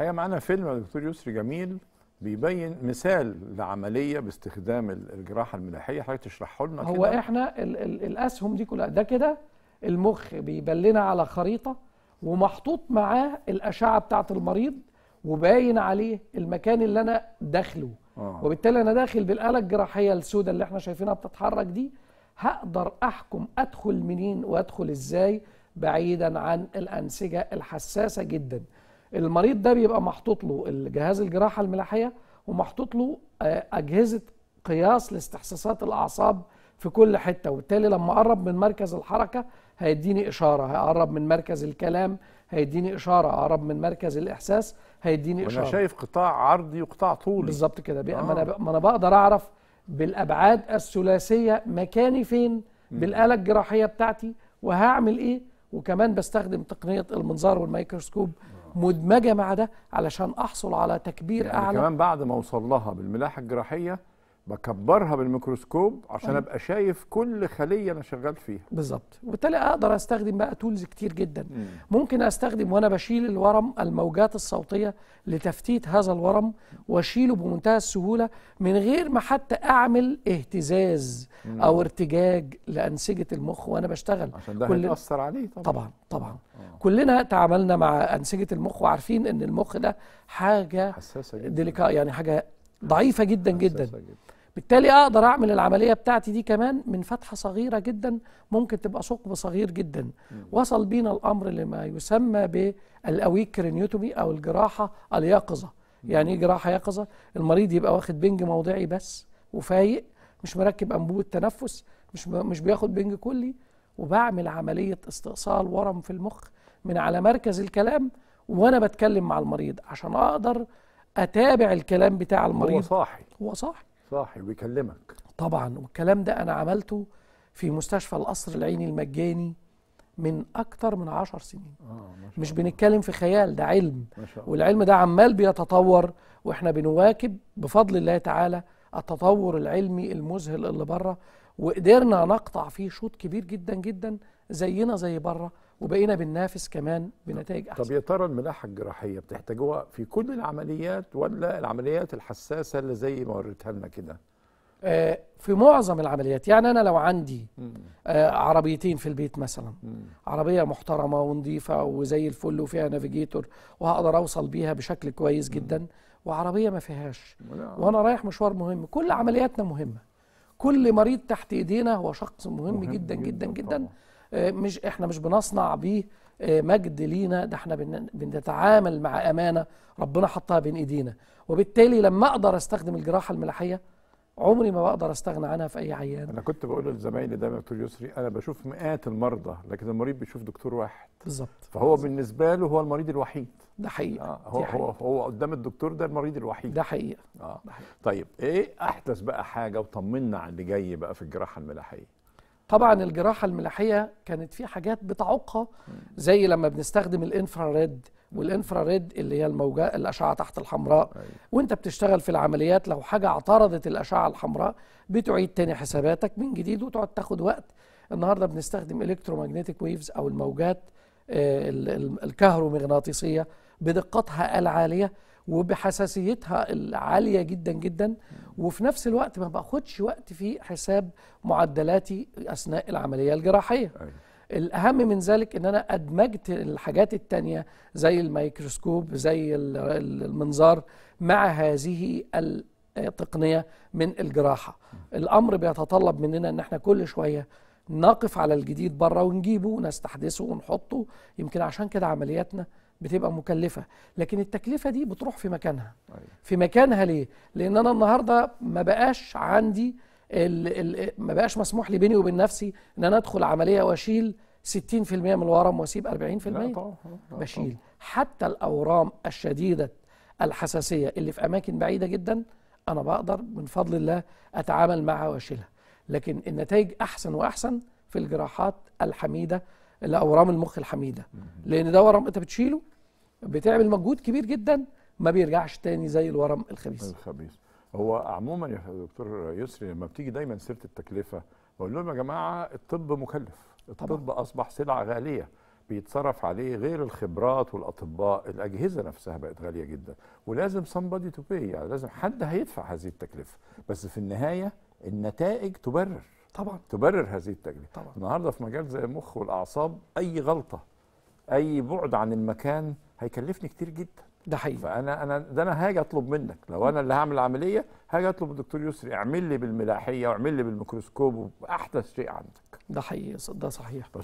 الحقيقه معانا فيلم يا دكتور يسري جميل بيبين مثال لعمليه باستخدام الجراحه الملاحيه حضرتك تشرحه لنا كده هو احنا الـ الـ الاسهم دي كلها ده كده المخ بيبلنا على خريطه ومحطوط معاه الاشعه بتاعه المريض وباين عليه المكان اللي انا داخله آه. وبالتالي انا داخل بالاله الجراحيه السوداء اللي احنا شايفينها بتتحرك دي هقدر احكم ادخل منين وادخل ازاي بعيدا عن الانسجه الحساسه جدا المريض ده بيبقى محطوط له الجهاز الجراحه الملاحيه ومحطوط له آه، اجهزه قياس لاستحساسات الاعصاب في كل حته وبالتالي لما اقرب من مركز الحركه هيديني اشاره هيقرب من مركز الكلام هيديني اشاره اقرب من مركز الاحساس هيديني اشاره وانا شايف قطاع عرضي وقطاع طولي بالظبط كده آه. ما انا آه. ما انا بقدر اعرف بالابعاد الثلاثيه مكاني فين بالاله الجراحيه بتاعتي وهعمل ايه وكمان بستخدم تقنيه المنظار والميكروسكوب آه. مدمجه مع ده علشان احصل على تكبير يعني اعلى كمان بعد ما اوصل لها بالملاحه الجراحيه بكبرها بالميكروسكوب عشان أيوة. ابقى شايف كل خليه انا شغال فيها بالظبط وبالتالي اقدر استخدم بقى تولز كتير جدا مم. ممكن استخدم وانا بشيل الورم الموجات الصوتيه لتفتيت هذا الورم واشيله بمنتهى السهوله من غير ما حتى اعمل اهتزاز مم. او ارتجاج لانسجه المخ وانا بشتغل عشان ده كل... هيأثر عليه طبعا طبعا طبعا آه. كلنا تعاملنا مع انسجه المخ وعارفين ان المخ ده حاجه حساسه جدا يعني حاجه ضعيفه جدا جدا بالتالي اقدر اعمل العمليه بتاعتي دي كمان من فتحه صغيره جدا ممكن تبقى ثقب صغير جدا وصل بينا الامر لما يسمى بالاويك كرينيوتومي او الجراحه اليقظه يعني ايه جراحه يقظه المريض يبقى واخد بنج موضعي بس وفايق مش مركب انبوب التنفس مش مش بياخد بنج كلي وبعمل عمليه استئصال ورم في المخ من على مركز الكلام وانا بتكلم مع المريض عشان اقدر اتابع الكلام بتاع المريض هو صاحي هو صاحي صاحي وبيكلمك طبعا والكلام ده انا عملته في مستشفى القصر العيني المجاني من اكتر من عشر سنين آه ما شاء مش بنتكلم في خيال ده علم ما شاء والعلم ده عمال بيتطور واحنا بنواكب بفضل الله تعالى التطور العلمي المذهل اللي بره وقدرنا نقطع فيه شوط كبير جدا جدا زينا زي بره وبقينا بننافس كمان بنتائج احسن طب يا ترى الملاحه الجراحيه بتحتاجوها في كل العمليات ولا العمليات الحساسه اللي زي ما وريتها لنا كده آه في معظم العمليات يعني انا لو عندي آه عربيتين في البيت مثلا مم. عربيه محترمه ونظيفه وزي الفل وفيها نافيجيتور وهقدر اوصل بيها بشكل كويس مم. جدا وعربيه ما فيهاش وانا رايح مشوار مهم كل عملياتنا مهمه كل مريض تحت ايدينا هو شخص مهم, مهم جدا جدا جدا, جداً آه، مش احنا مش بنصنع بيه آه، مجد لينا ده احنا بنتعامل مع امانه ربنا حطها بين ايدينا وبالتالي لما اقدر استخدم الجراحه الملاحيه عمري ما بقدر استغنى عنها في اي عيان انا كنت بقول لزمايلي دايما دكتور يسري انا بشوف مئات المرضى لكن المريض بيشوف دكتور واحد بالظبط فهو بالزبط. بالنسبه له هو المريض الوحيد ده حقيقه آه هو, حقيقة. هو هو قدام الدكتور ده المريض الوحيد ده حقيقه اه ده حقيقة. طيب ايه احدث بقى حاجه وطمنا على اللي جاي بقى في الجراحه الملاحيه طبعا الجراحه الملاحيه كانت في حاجات بتعقها زي لما بنستخدم الانفراريد والانفراريد اللي هي الموجة الأشعة تحت الحمراء أيوة. وانت بتشتغل في العمليات لو حاجة اعترضت الأشعة الحمراء بتعيد تاني حساباتك من جديد وتقعد تاخد وقت النهاردة بنستخدم الكترومagnetic ويفز أو الموجات آه، الكهرومغناطيسية بدقتها العالية وبحساسيتها العالية جدا جدا وفي نفس الوقت ما باخدش وقت في حساب معدلاتي أثناء العملية الجراحية أيه. الأهم من ذلك أن أنا أدمجت الحاجات التانية زي الميكروسكوب زي المنظار مع هذه التقنية من الجراحه الامر بيتطلب مننا ان احنا كل شويه نقف على الجديد بره ونجيبه ونستحدثه ونحطه يمكن عشان كده عملياتنا بتبقى مكلفه لكن التكلفه دي بتروح في مكانها أيوة. في مكانها ليه لان انا النهارده ما بقاش عندي الـ الـ ما بقاش مسموح لي بيني وبين نفسي ان انا ادخل عمليه واشيل 60% من الورم واسيب 40% طبعا. بشيل حتى الاورام الشديده الحساسيه اللي في اماكن بعيده جدا انا بقدر من فضل الله اتعامل معها واشيلها لكن النتائج احسن واحسن في الجراحات الحميده الاورام المخ الحميده لان ده ورم انت بتشيله بتعمل مجهود كبير جدا ما بيرجعش تاني زي الورم الخبيث الخبيث هو عموما يا دكتور يسري لما بتيجي دايما سيره التكلفه بقول لهم يا جماعه الطب مكلف الطب طبعا. اصبح سلعه غاليه بيتصرف عليه غير الخبرات والاطباء الاجهزه نفسها بقت غاليه جدا ولازم somebody to pay يعني لازم حد هيدفع هذه التكلفه بس في النهايه النتائج تبرر طبعا تبرر هذه التجربه طبعا النهارده في مجال زي المخ والاعصاب اي غلطه اي بعد عن المكان هيكلفني كتير جدا ده حقيقي فانا انا ده انا هاجي اطلب منك لو انا اللي هعمل العمليه هاجي اطلب من الدكتور يسري اعمل لي بالملاحيه واعمل لي بالميكروسكوب واحدث شيء عندك ده حقيقي ده صحيح